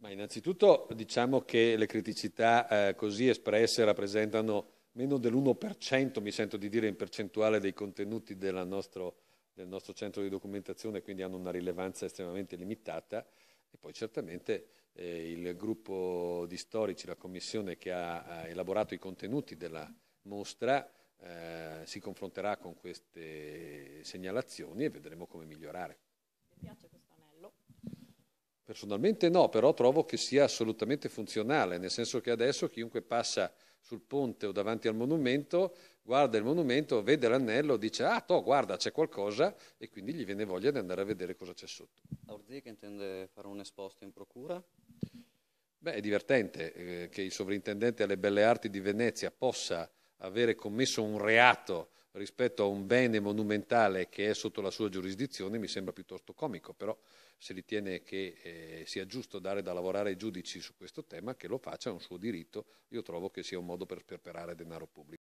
Ma innanzitutto diciamo che le criticità eh, così espresse rappresentano meno dell'1%, mi sento di dire in percentuale, dei contenuti nostro, del nostro centro di documentazione, quindi hanno una rilevanza estremamente limitata. E poi certamente eh, il gruppo di storici, la commissione che ha, ha elaborato i contenuti della mostra, eh, si confronterà con queste segnalazioni e vedremo come migliorare. Personalmente no, però trovo che sia assolutamente funzionale, nel senso che adesso chiunque passa sul ponte o davanti al monumento, guarda il monumento, vede l'anello, dice ah, to, guarda, c'è qualcosa e quindi gli viene voglia di andare a vedere cosa c'è sotto. che intende fare un esposto in procura? Beh, è divertente eh, che il sovrintendente alle belle arti di Venezia possa avere commesso un reato rispetto a un bene monumentale che è sotto la sua giurisdizione mi sembra piuttosto comico, però se ritiene che eh, sia giusto dare da lavorare ai giudici su questo tema, che lo faccia, è un suo diritto, io trovo che sia un modo per sperperare denaro pubblico.